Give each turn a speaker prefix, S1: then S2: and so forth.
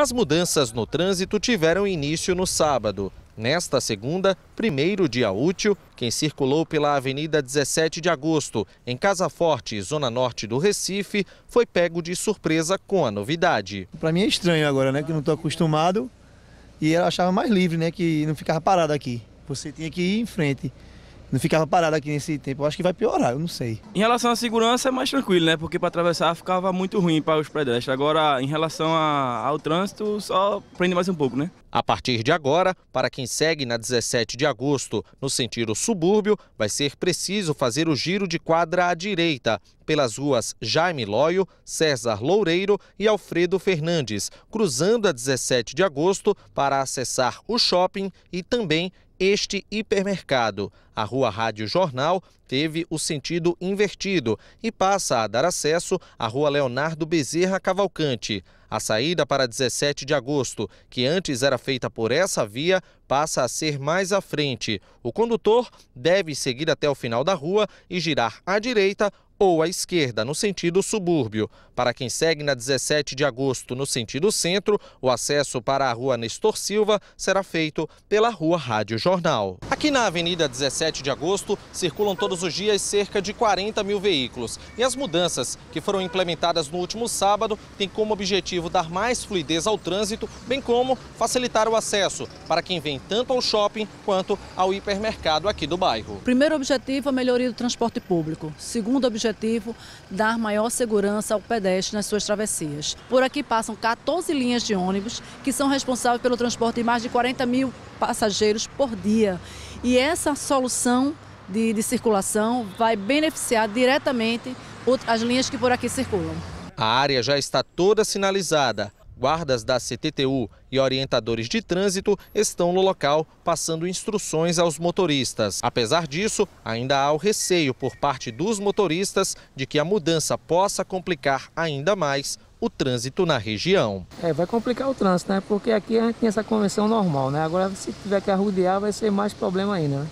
S1: As mudanças no trânsito tiveram início no sábado. Nesta segunda, primeiro dia útil, quem circulou pela Avenida 17 de Agosto, em Casa Forte, zona norte do Recife, foi pego de surpresa com a novidade.
S2: Para mim é estranho agora, né, que não estou acostumado e eu achava mais livre, né, que não ficava parado aqui. Você tinha que ir em frente não ficava parado aqui nesse tempo. Eu acho que vai piorar, eu não sei. Em relação
S1: à segurança é mais tranquilo, né? Porque para atravessar ficava muito ruim para os pedestres. Agora, em relação a, ao trânsito, só prende mais um pouco, né? A partir de agora, para quem segue na 17 de agosto no sentido subúrbio, vai ser preciso fazer o giro de quadra à direita pelas ruas Jaime Loyo, César Loureiro e Alfredo Fernandes, cruzando a 17 de agosto para acessar o shopping e também este hipermercado. A Rua Rádio Jornal teve o sentido invertido e passa a dar acesso à Rua Leonardo Bezerra Cavalcante. A saída para 17 de agosto, que antes era feita por essa via, passa a ser mais à frente. O condutor deve seguir até o final da rua e girar à direita ou à esquerda, no sentido subúrbio. Para quem segue na 17 de agosto, no sentido centro, o acesso para a rua Nestor Silva será feito pela rua Rádio Jornal. Aqui na Avenida 17 de agosto, circulam todos os dias cerca de 40 mil veículos. E as mudanças que foram implementadas no último sábado têm como objetivo dar mais fluidez ao trânsito, bem como facilitar o acesso para quem vem tanto ao shopping quanto ao hipermercado aqui do bairro.
S2: Primeiro objetivo, é a melhoria do transporte público. Segundo objetivo, objetivo dar maior segurança ao pedestre nas suas travessias. Por aqui passam 14 linhas de ônibus que são responsáveis pelo transporte de mais de 40 mil passageiros por dia. E essa solução de, de circulação vai beneficiar diretamente as linhas que por aqui circulam.
S1: A área já está toda sinalizada. Guardas da CTTU e orientadores de trânsito estão no local passando instruções aos motoristas. Apesar disso, ainda há o receio por parte dos motoristas de que a mudança possa complicar ainda mais o trânsito na região.
S2: É, vai complicar o trânsito, né? Porque aqui a gente tem essa convenção normal, né? Agora se tiver que arrudear, vai ser mais problema ainda, né?